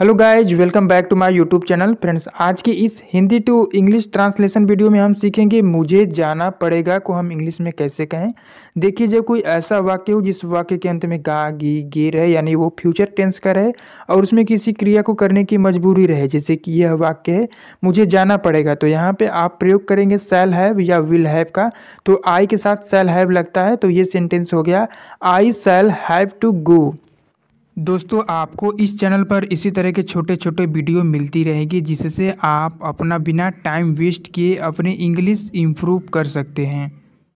hello guys welcome back to my YouTube channel friends आज की इस Hindi to English translation video में हम सीखेंगे मुझे जाना पड़ेगा को हम इंग्लिश में कैसे कहें देखिए जब कोई ऐसा वाक्य हो जिस वाक्य के अंत में गा गी गे रहे यानी वो फ्यूचर टेंस का रहे और उसमें किसी क्रिया को करने की मजबूरी रहे जैसे कि यह वाक्य है मुझे जाना पड़ेगा तो यहाँ पर आप प्रयोग करेंगे सेल हैव या विल हैव का तो आई के साथ सेल हैव लगता है तो ये सेंटेंस हो गया I shall have to go दोस्तों आपको इस चैनल पर इसी तरह के छोटे छोटे वीडियो मिलती रहेगी जिससे आप अपना बिना टाइम वेस्ट किए अपने इंग्लिश इम्प्रूव कर सकते हैं